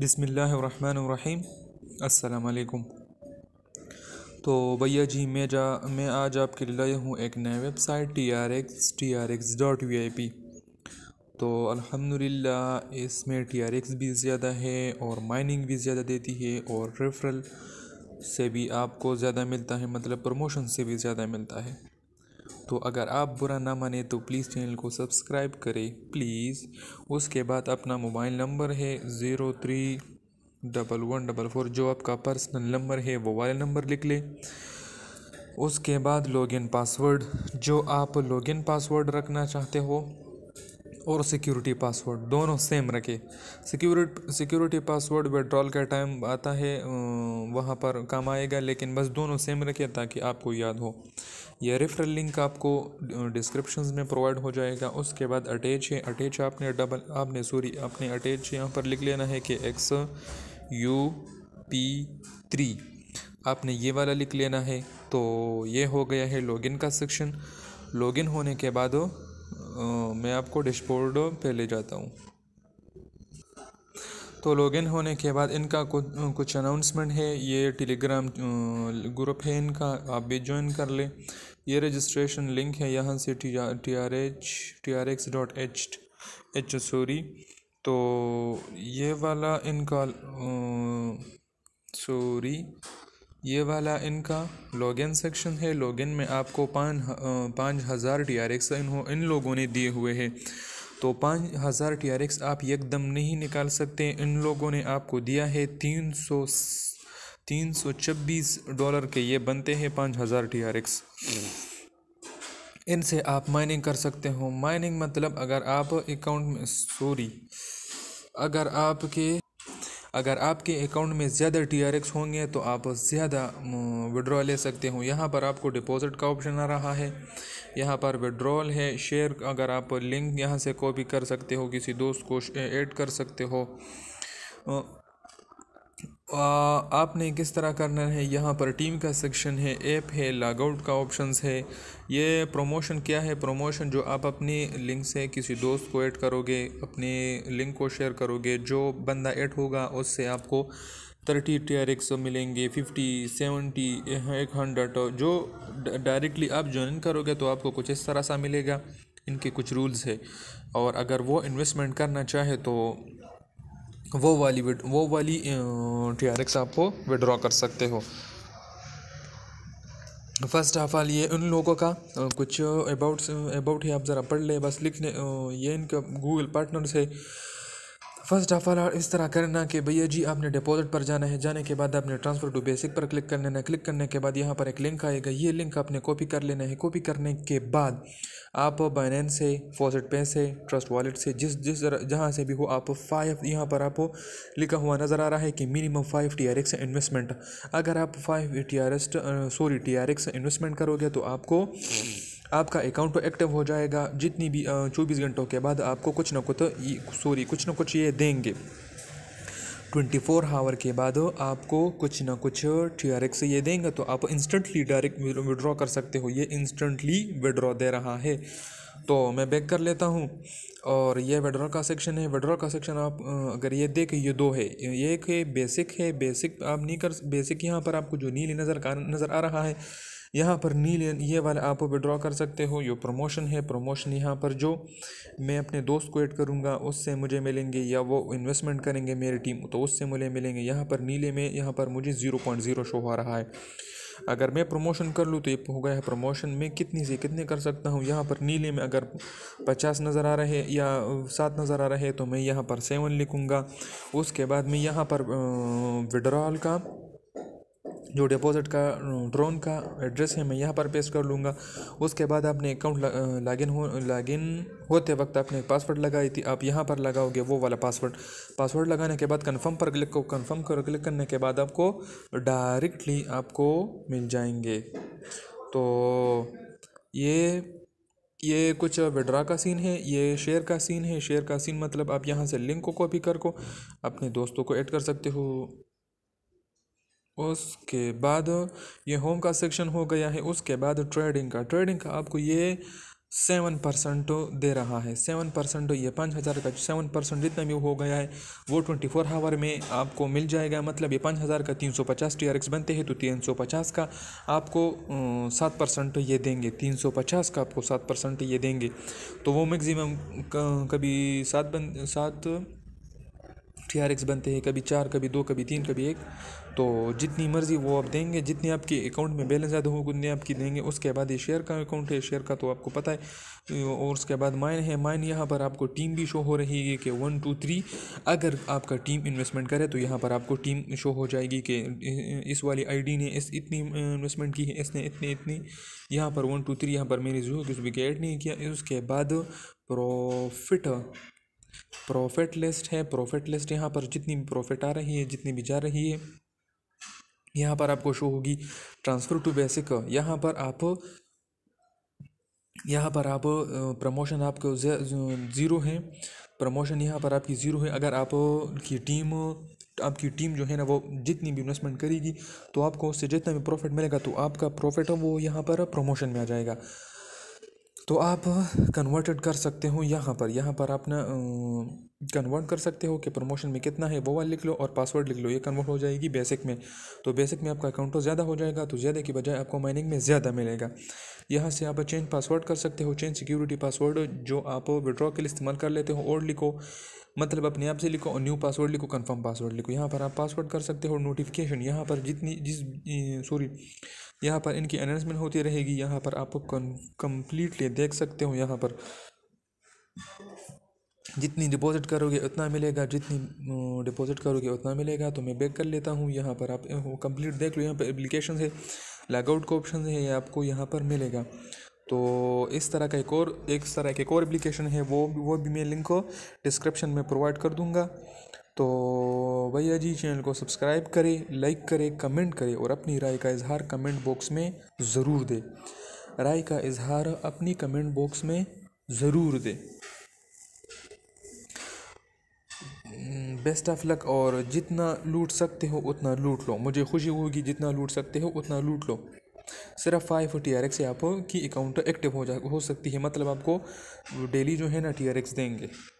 बिसमीम् अल्लाम तो भैया जी मैं जा मैं आज आपके लिए लाया हूँ एक नए website T R X T R X dot V I P तो अल्हम्दुलिल्लाह इसमें टी आर एक्स भी ज़्यादा है और माइनिंग भी ज़्यादा देती है और रेफरल से भी आपको ज़्यादा मिलता है मतलब प्रमोशन से भी ज़्यादा मिलता है तो अगर आप बुरा ना माने तो प्लीज़ चैनल को सब्सक्राइब करें प्लीज़ उसके बाद अपना मोबाइल नंबर है zero three double one double four जो आपका पर्सनल नंबर है वो वाले नंबर लिख लें उसके बाद लॉगिन पासवर्ड जो आप लॉगिन पासवर्ड रखना चाहते हो और सिक्योरिटी पासवर्ड दोनों सेम रखें सिक्योरिटी सिक्योरिटी पासवर्ड विड्रॉल का टाइम आता है वहाँ पर काम आएगा लेकिन बस दोनों सेम रखें ताकि आपको याद हो यह रेफरल लिंक आपको डिस्क्रिप्शन में प्रोवाइड हो जाएगा उसके बाद अटैच है अटैच आपने डबल आपने सॉरी आपने अटैच यहाँ पर लिख लेना है कि एक्स यू पी थ्री आपने ये वाला लिख लेना है तो ये हो गया है लॉगिन का सेक्शन लॉगिन होने के बाद मैं आपको डिशबोर्ड पे ले जाता हूँ तो लॉगिन होने के बाद इनका कुछ अनाउंसमेंट है ये टेलीग्राम ग्रुप है इनका आप भी ज्वाइन कर लें ये रजिस्ट्रेशन लिंक है यहाँ से T T R H T R X dot H H sorry तो ये वाला इनका सॉरी ये वाला इनका लॉगिन सेक्शन है लॉगिन में आपको पाँच पाँच हज़ार टी आर एक्स इन, इन लोगों ने दिए हुए हैं तो पाँच हज़ार टी आर एक्स आप एकदम नहीं निकाल सकते इन लोगों ने आपको दिया है तीन सौ तीन सौ छब्बीस डॉलर के ये बनते हैं पाँच हज़ार टी आर एक्स इनसे आप माइनिंग कर सकते हो माइनिंग मतलब अगर आप अकाउंट में सॉरी अगर आपके अगर आपके अकाउंट में ज़्यादा टी होंगे तो आप ज़्यादा विड्रॉ ले सकते हो यहाँ पर आपको डिपॉजिट का ऑप्शन आ रहा है यहाँ पर विड्रॉल है शेयर अगर आप लिंक यहाँ से कॉपी कर सकते हो किसी दोस्त को ऐड कर सकते हो आपने किस तरह करना है यहाँ पर टीम का सेक्शन है ऐप है लॉगआउट का ऑप्शंस है ये प्रमोशन क्या है प्रमोशन जो आप अपनी लिंक से किसी दोस्त को ऐड करोगे अपने लिंक को शेयर करोगे जो बंदा ऐड होगा उससे आपको थर्टी टीयर एक सौ मिलेंगे फिफ्टी सेवेंटी एक हंड्रेड जो डायरेक्टली आप ज्वाइन करोगे तो आपको कुछ इस तरह सा मिलेगा इनके कुछ रूल्स है और अगर वो इन्वेस्टमेंट करना चाहे तो वो वाली वो वाली टी आर एक्स आप विड्रॉ कर सकते हो फर्स्ट ऑफ ऑल ये उन लोगों का कुछ अबाउट अबाउट ही आप ज़रा पढ़ ले बस लिख ले ये इनका गूगल पार्टनर से फर्स्ट ऑफ ऑल और इस तरह करना कि भैया जी आपने डिपॉजिट पर जाना है जाने के बाद आपने ट्रांसफ़र टू बेसिक पर क्लिक कर लेना है क्लिक करने के बाद यहाँ पर एक लिंक आएगा ये लिंक आपने कॉपी कर लेना है कॉपी करने के बाद आप बाइनेंस से फॉसेट पे से ट्रस्ट वॉलेट से जिस जिस जहाँ से भी हो आप फाइव यहाँ पर आपको लिखा हुआ नज़र आ रहा है कि minimum five T R X investment अगर आप five T R sorry T R X investment करोगे तो आपको आपका अकाउंट तो एक्टिव हो जाएगा जितनी भी चौबीस घंटों के बाद आपको कुछ ना कुछ सॉरी कुछ ना कुछ ये देंगे ट्वेंटी फोर हावर के बाद आपको कुछ ना कुछ टी ये देंगे तो आप इंस्टेंटली डायरेक्ट विड्रॉ कर सकते हो ये इंस्टेंटली विड्रॉ दे रहा है तो मैं बैक कर लेता हूँ और ये विड्रॉ का सेक्शन है विड्रॉ का सेक्शन आप अगर ये देखें ये दो है ये एक है बेसिक है बेसिक आप नहीं कर बेसिक यहाँ पर आपको जो नीली नज़र का नज़र आ रहा है यहाँ पर नीले ये वाला आप विड्रॉ कर सकते हो ये प्रमोशन है प्रमोशन यहाँ पर जो मैं अपने दोस्त को ऐड करूँगा उससे मुझे मिलेंगे या वो इन्वेस्टमेंट करेंगे मेरी टीम तो उससे मुझे मिलेंगे यहाँ पर नीले में यहाँ पर मुझे ज़ीरो पॉइंट ज़ीरो शो हो रहा है अगर मैं प्रमोशन कर लूँ तो ये हो गया है प्रमोशन मैं कितनी से कितने कर सकता हूँ यहाँ पर नीले में अगर पचास नज़र आ रहे या सात नज़र आ रहे तो मैं यहाँ पर सेवन लिखूँगा उसके बाद मैं यहाँ पर विड्रॉल का जो डिपॉज़िट का ड्रोन का एड्रेस है मैं यहाँ पर पेस्ट कर लूँगा उसके बाद आपने अकाउंट लॉगिन हो लॉगिन होते वक्त आपने पासवर्ड लगाई थी आप यहाँ पर लगाओगे वो वाला पासवर्ड पासवर्ड लगाने के बाद कन्फर्म पर क्लिक को कन्फर्म कर क्लिक करने के बाद आपको डायरेक्टली आपको मिल जाएंगे तो ये ये कुछ विड्रा का सीन है ये शेयर का सीन है शेयर का सीन मतलब आप यहाँ से लिंक को कॉपी कर को अपने दोस्तों को ऐड कर सकते हो उसके बाद ये होम का सेक्शन हो गया है उसके बाद ट्रेडिंग का ट्रेडिंग का आपको ये सेवन परसेंट दे रहा है सेवन परसेंट ये पाँच हज़ार का सेवन परसेंट जितना भी हो गया है वो ट्वेंटी फोर हावर में आपको मिल जाएगा मतलब ये पाँच हज़ार का तीन सौ पचास टी आर एक्स बनते हैं तो तीन सौ पचास का आपको सात परसेंट ये देंगे तीन सौ पचास का आपको सात परसेंट ये देंगे तो वो मैक्सिमम कभी सात बन सात टी आर एक्स बनते हैं कभी चार कभी दो कभी तीन कभी एक तो जितनी मर्ज़ी वो आप देंगे जितने आपके अकाउंट में बैलेंस ज़्यादा होगा उतने आपकी देंगे उसके बाद ये शेयर का अकाउंट है शेयर का तो आपको पता है और उसके बाद माइन है माइन यहाँ पर आपको टीम भी शो हो रही है कि वन टू थ्री अगर आपका टीम इन्वेस्टमेंट करे तो यहाँ पर आपको टीम शो हो जाएगी कि इस वाली आई ने इस इतनी इन्वेस्टमेंट की है इसने इतनी इतनी यहाँ पर वन टू थ्री यहाँ पर मेरी जो कुछ भी ऐड नहीं किया उसके बाद प्रॉफिट प्रॉफिट लिस्ट है प्रॉफिट लिस्ट यहाँ पर जितनी भी प्रॉफिट आ रही है जितनी भी जा रही है यहाँ पर आपको शो होगी ट्रांसफ़र टू बेसिक यहाँ पर आप यहाँ पर आप प्रमोशन आपको ज़ीरो है प्रमोशन यहाँ पर आपकी ज़ीरो है अगर आप की टीम आपकी टीम जो है ना वो जितनी भी इन्वेस्टमेंट करेगी तो आपको उससे जितना भी प्रॉफिट मिलेगा तो आपका प्रॉफिट है वो यहाँ पर प्रमोशन में आ जाएगा तो आप कन्वर्टेड कर सकते हो यहाँ पर यहाँ पर आपने कन्वर्ट कर सकते हो कि प्रमोशन में कितना है वो वाला लिख लो और पासवर्ड लिख लो ये कन्वर्ट हो जाएगी बेसिक में तो बेसिक में आपका अकाउंट तो ज़्यादा हो जाएगा तो ज़्यादा की बजाय आपको माइनिंग में ज़्यादा मिलेगा यहाँ से आप चेंज पासवर्ड कर सकते हो चेंज सिक्योरिटी पासवर्ड जो आप विड्रॉ के लिए इस्तेमाल कर लेते हो और लिखो मतलब अपने आप से लिखो और न्यू पासवर्ड लिखो कन्फर्म पासवर्ड लिखो यहाँ पर आप पासवर्ड कर सकते हो नोटिफिकेशन यहाँ पर जितनी जिस सॉरी यहाँ पर इनकी अनाउंसमेंट होती रहेगी यहाँ पर आप कंप्लीटली देख सकते हो यहाँ पर जितनी डिपॉज़िट करोगे उतना मिलेगा जितनी डिपॉज़िट करोगे उतना मिलेगा तो मैं बैक कर लेता हूँ यहाँ पर आप कंप्लीट देख लो यहाँ पर एप्लीकेशन है लॉगआउट का ऑप्शन है ये आपको यहाँ पर मिलेगा तो इस तरह का एक और एक तरह का एक और एप्लीकेशन है वो वो भी मैं लिंक को डिस्क्रिप्शन में प्रोवाइड कर दूँगा तो भैया जी चैनल को सब्सक्राइब करें लाइक करें कमेंट करें और अपनी राय का इजहार कमेंट बॉक्स में ज़रूर दें राय का इजहार अपनी कमेंट बॉक्स में ज़रूर दें बेस्ट ऑफ लक और जितना लूट सकते हो उतना लूट लो मुझे खुशी होगी जितना लूट सकते हो उतना लूट लो सिर्फ फाइव टी आर एक्स से आपकी अकाउंट एक्टिव हो जा हो सकती है मतलब आपको डेली जो है ना टी आर एक्स देंगे